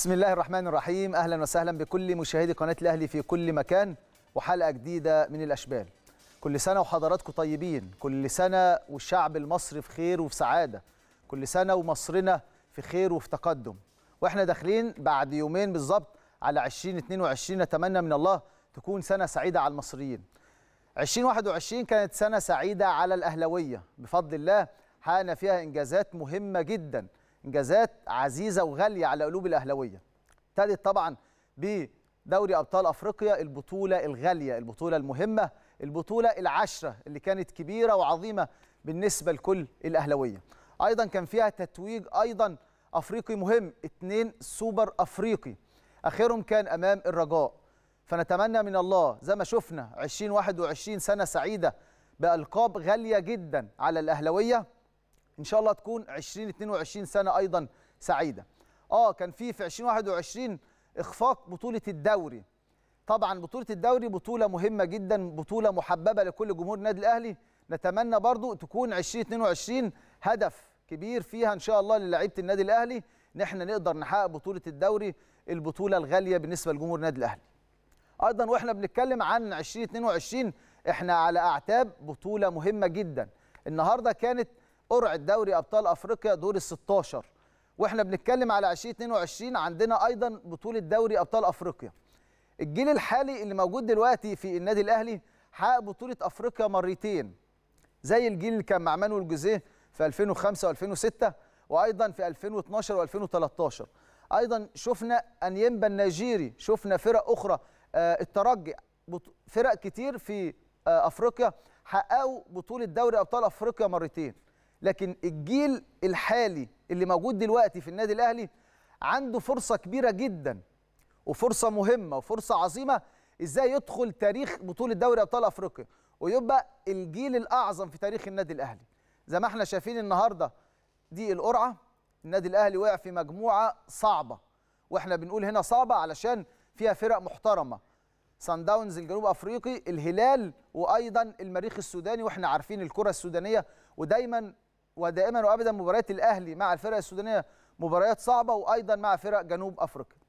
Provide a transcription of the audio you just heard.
بسم الله الرحمن الرحيم اهلا وسهلا بكل مشاهدي قناه الاهلي في كل مكان وحلقه جديده من الاشبال كل سنه وحضراتكم طيبين كل سنه والشعب المصري في خير وفي سعاده كل سنه ومصرنا في خير وفي تقدم واحنا داخلين بعد يومين بالظبط على 2022 نتمنى من الله تكون سنه سعيده على المصريين 2021 كانت سنه سعيده على الاهلاويه بفضل الله حققنا فيها انجازات مهمه جدا انجازات عزيزه وغاليه على قلوب الاهلاويه ابتدت طبعا بدوري ابطال افريقيا البطوله الغاليه البطوله المهمه البطوله العشره اللي كانت كبيره وعظيمه بالنسبه لكل الاهلاويه ايضا كان فيها تتويج ايضا افريقي مهم اثنين سوبر افريقي اخرهم كان امام الرجاء فنتمنى من الله زي ما شفنا 2021 سنه سعيده بالقاب غاليه جدا على الاهلاويه ان شاء الله تكون 2022 سنه ايضا سعيده اه كان في في 2021 اخفاق بطوله الدوري طبعا بطوله الدوري بطوله مهمه جدا بطوله محببه لكل جمهور النادي الاهلي نتمنى برضو تكون 2022 هدف كبير فيها ان شاء الله للاعيبه النادي الاهلي ان احنا نقدر نحقق بطوله الدوري البطوله الغاليه بالنسبه لجمهور النادي الاهلي ايضا واحنا بنتكلم عن 2022 احنا على اعتاب بطوله مهمه جدا النهارده كانت قرعه دوري ابطال افريقيا دور ال 16 واحنا بنتكلم على 2022 عندنا ايضا بطوله دوري ابطال افريقيا الجيل الحالي اللي موجود دلوقتي في النادي الاهلي حقق بطوله افريقيا مرتين زي الجيل اللي كان مع مانويل جوزيه في 2005 و2006 وايضا في 2012 و2013 ايضا شفنا انيمبا النيجيري شفنا فرق اخرى آه، الترجي فرق كتير في آه، افريقيا حققوا بطوله دوري ابطال افريقيا مرتين لكن الجيل الحالي اللي موجود دلوقتي في النادي الاهلي عنده فرصه كبيره جدا وفرصه مهمه وفرصه عظيمه ازاي يدخل تاريخ بطوله دوري ابطال افريقيا ويبقى الجيل الاعظم في تاريخ النادي الاهلي زي ما احنا شايفين النهارده دي القرعه النادي الاهلي وقع في مجموعه صعبه واحنا بنقول هنا صعبه علشان فيها فرق محترمه سان داونز الجنوب افريقي الهلال وايضا المريخ السوداني واحنا عارفين الكره السودانيه ودايما ودائما وابدا مباريات الاهلي مع الفرق السودانيه مباريات صعبه وايضا مع فرق جنوب افريقيا